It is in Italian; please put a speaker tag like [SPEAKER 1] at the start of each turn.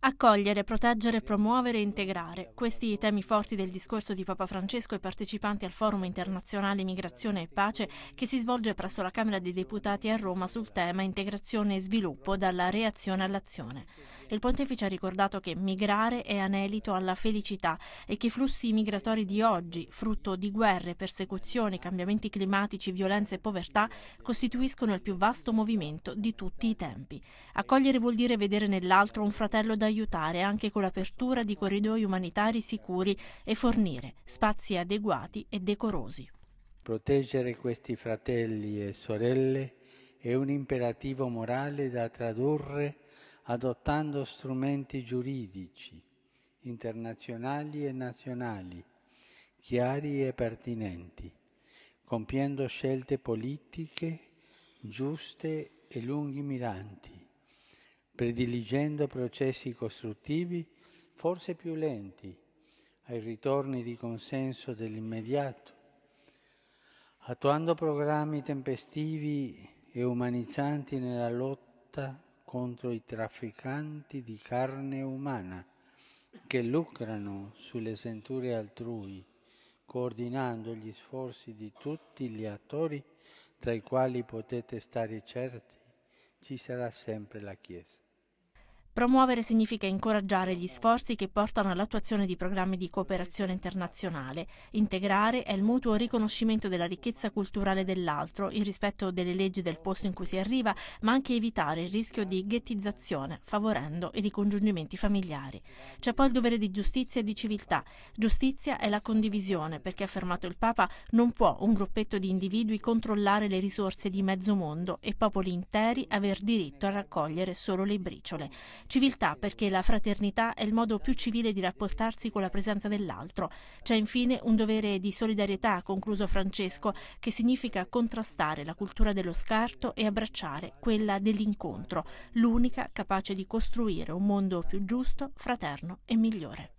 [SPEAKER 1] Accogliere, proteggere, promuovere e integrare. Questi i temi forti del discorso di Papa Francesco ai partecipanti al Forum internazionale Migrazione e Pace che si svolge presso la Camera dei Deputati a Roma sul tema Integrazione e Sviluppo dalla reazione all'azione. Il pontefice ha ricordato che migrare è anelito alla felicità e che i flussi migratori di oggi, frutto di guerre, persecuzioni, cambiamenti climatici, violenze e povertà, costituiscono il più vasto movimento di tutti i tempi. Accogliere vuol dire vedere nell'altro un fratello da aiutare, anche con l'apertura di corridoi umanitari sicuri e fornire spazi adeguati e decorosi.
[SPEAKER 2] Proteggere questi fratelli e sorelle è un imperativo morale da tradurre adottando strumenti giuridici internazionali e nazionali, chiari e pertinenti, compiendo scelte politiche giuste e lungimiranti, prediligendo processi costruttivi forse più lenti ai ritorni di consenso dell'immediato, attuando programmi tempestivi e umanizzanti nella lotta contro i trafficanti di carne umana che lucrano sulle senture altrui, coordinando gli sforzi di tutti gli attori tra i quali potete stare certi ci sarà sempre la Chiesa.
[SPEAKER 1] Promuovere significa incoraggiare gli sforzi che portano all'attuazione di programmi di cooperazione internazionale. Integrare è il mutuo riconoscimento della ricchezza culturale dell'altro, il rispetto delle leggi del posto in cui si arriva, ma anche evitare il rischio di ghettizzazione, favorendo i ricongiungimenti familiari. C'è poi il dovere di giustizia e di civiltà. Giustizia è la condivisione, perché, ha affermato il Papa, non può un gruppetto di individui controllare le risorse di mezzo mondo e popoli interi aver diritto a raccogliere solo le briciole. Civiltà perché la fraternità è il modo più civile di rapportarsi con la presenza dell'altro. C'è infine un dovere di solidarietà, concluso Francesco, che significa contrastare la cultura dello scarto e abbracciare quella dell'incontro, l'unica capace di costruire un mondo più giusto, fraterno e migliore.